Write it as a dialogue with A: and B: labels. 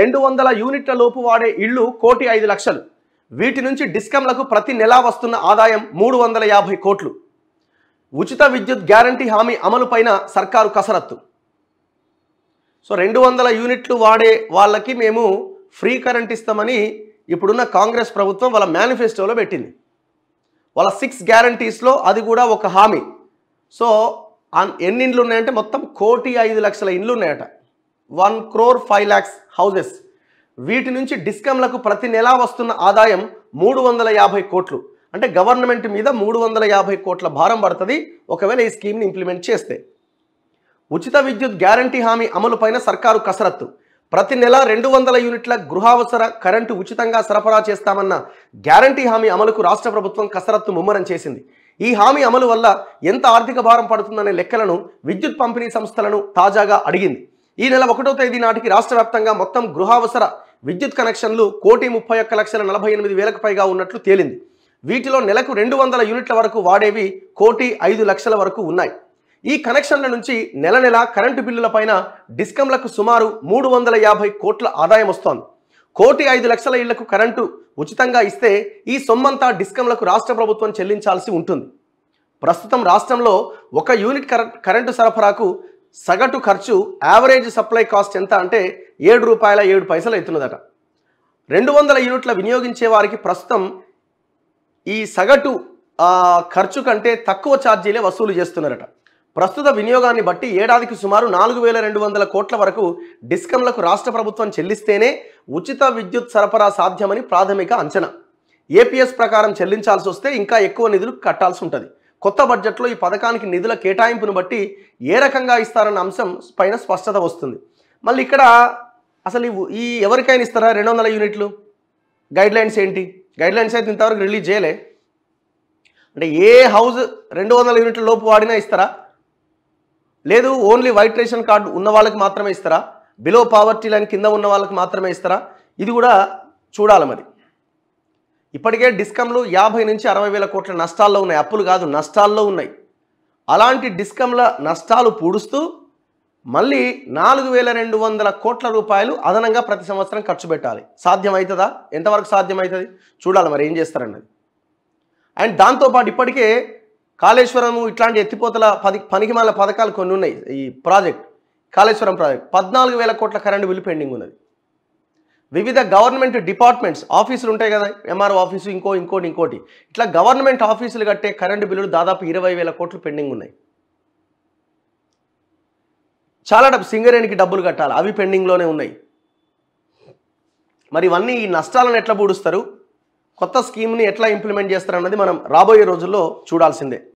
A: రెండు వందల యూనిట్ల లోపు వాడే ఇళ్ళు కోటి ఐదు లక్షలు వీటి నుంచి డిస్కంలకు ప్రతి నెలా వస్తున్న ఆదాయం మూడు వందల యాభై కోట్లు ఉచిత విద్యుత్ గ్యారంటీ హామీ అమలుపైన సర్కారు కసరత్తు సో రెండు వందల యూనిట్లు వాడే వాళ్ళకి మేము ఫ్రీ కరెంట్ ఇస్తామని ఇప్పుడున్న కాంగ్రెస్ ప్రభుత్వం వాళ్ళ మేనిఫెస్టోలో పెట్టింది వాళ్ళ సిక్స్ గ్యారంటీస్లో అది కూడా ఒక హామీ సో ఎన్ని ఇండ్లు ఉన్నాయంటే మొత్తం కోటి ఐదు లక్షల ఇండ్లు ఉన్నాయట one crore five lakhs houses వీటి నుంచి డిస్కంలకు ప్రతి నెలా వస్తున్న ఆదాయం మూడు వందల యాభై కోట్లు అంటే గవర్నమెంట్ మీద మూడు వందల యాభై కోట్ల భారం పడుతుంది ఒకవేళ ఈ స్కీమ్ని ఇంప్లిమెంట్ చేస్తే ఉచిత విద్యుత్ గ్యారంటీ హామీ అమలుపైన సర్కారు కసరత్తు ప్రతి నెల రెండు వందల యూనిట్ల గృహావసర కరెంటు ఉచితంగా సరఫరా చేస్తామన్న గ్యారంటీ హామీ అమలుకు రాష్ట్ర ప్రభుత్వం కసరత్తు ముమ్మరం చేసింది ఈ హామీ అమలు వల్ల ఎంత ఆర్థిక భారం పడుతుందనే లెక్కలను విద్యుత్ పంపిణీ సంస్థలను తాజాగా అడిగింది ఈ నెల ఒకటో తేదీ నాటికి రాష్ట్ర వ్యాప్తంగా మొత్తం గృహావసర విద్యుత్ కనెక్షన్లు కోటి ముప్పై ఒక్క లక్షల నలభై ఎనిమిది వేలకు పైగా ఉన్నట్లు తేలింది వీటిలో నెలకు రెండు వందల యూనిట్ల వరకు వాడేవి కోటి ఐదు లక్షల వరకు ఉన్నాయి ఈ కనెక్షన్ల నుంచి నెల నెల కరెంటు బిల్లులపైన డిస్కంలకు సుమారు మూడు వందల యాభై కోట్ల ఆదాయం వస్తోంది కోటి ఐదు లక్షల ఇళ్లకు కరెంటు ఉచితంగా ఇస్తే ఈ సొమ్మంతా డిస్కంలకు రాష్ట్ర ప్రభుత్వం చెల్లించాల్సి ఉంటుంది ప్రస్తుతం రాష్ట్రంలో ఒక యూనిట్ కరెంటు సరఫరాకు సగటు ఖర్చు యావరేజ్ సప్లై కాస్ట్ ఎంత అంటే ఏడు రూపాయల ఏడు పైసలు అవుతున్నదట రెండు వందల యూనిట్ల వినియోగించే వారికి ప్రస్తుతం ఈ సగటు ఖర్చు కంటే తక్కువ ఛార్జీలే వసూలు చేస్తున్నారట ప్రస్తుత వినియోగాన్ని బట్టి ఏడాదికి సుమారు నాలుగు వేల రెండు వందల కోట్ల వరకు డిస్కంలకు రాష్ట్ర ప్రభుత్వం చెల్లిస్తేనే ఉచిత విద్యుత్ సరఫరా సాధ్యమని ప్రాథమిక అంచనా ఏపీఎస్ ప్రకారం చెల్లించాల్సి వస్తే ఇంకా ఎక్కువ నిధులు కట్టాల్సి ఉంటుంది కొత్త బడ్జెట్లో ఈ పథకానికి నిధుల కేటాయింపును బట్టి ఏ రకంగా ఇస్తారన్న అంశం పైన స్పష్టత వస్తుంది మళ్ళీ ఇక్కడ అసలు ఈ ఎవరికైనా ఇస్తారా రెండు వందల యూనిట్లు గైడ్ లైన్స్ ఏంటి గైడ్ లైన్స్ అయితే ఇంతవరకు రిలీజ్ చేయలే అంటే ఏ హౌస్ రెండు వందల యూనిట్ల లోపు వాడినా ఇస్తారా లేదు ఓన్లీ వైట్ రేషన్ కార్డు ఉన్న వాళ్ళకి మాత్రమే ఇస్తారా బిలో పావర్టీ లైన్ కింద ఉన్న వాళ్ళకి మాత్రమే ఇస్తారా ఇది కూడా చూడాలి మరి ఇప్పటికే డిస్కమ్లు యాభై నుంచి అరవై వేల కోట్ల నష్టాల్లో ఉన్నాయి అప్పులు కాదు నష్టాల్లో ఉన్నాయి అలాంటి డిస్కంల నష్టాలు పూడుస్తూ మళ్ళీ నాలుగు వేల రెండు వందల కోట్ల రూపాయలు అదనంగా ప్రతి సంవత్సరం ఖర్చు పెట్టాలి సాధ్యమవుతుందా ఎంతవరకు సాధ్యమవుతుంది చూడాలి మరి ఏం చేస్తారన్నది అండ్ దాంతోపాటు ఇప్పటికే కాళేశ్వరం ఇట్లాంటి ఎత్తిపోతల పది పనికిమాల పథకాలు కొన్ని ఉన్నాయి ఈ ప్రాజెక్ట్ కాళేశ్వరం ప్రాజెక్ట్ పద్నాలుగు వేల కోట్ల కరెంటు బిల్లు పెండింగ్ ఉన్నది వివిధ గవర్నమెంట్ డిపార్ట్మెంట్స్ ఆఫీసులు ఉంటాయి కదా ఎంఆర్ఓ ఆఫీసు ఇంకో ఇంకోటి ఇంకోటి ఇట్లా గవర్నమెంట్ ఆఫీసులు కట్టే కరెంటు బిల్లులు దాదాపు ఇరవై వేల కోట్లు పెండింగ్ ఉన్నాయి చాలా డబ్బు సింగరేణికి డబ్బులు కట్టాలి అవి పెండింగ్లోనే ఉన్నాయి మరి ఇవన్నీ ఈ నష్టాలను ఎట్లా పూడుస్తారు కొత్త స్కీమ్ని ఎట్లా ఇంప్లిమెంట్ చేస్తారు అన్నది మనం రాబోయే రోజుల్లో చూడాల్సిందే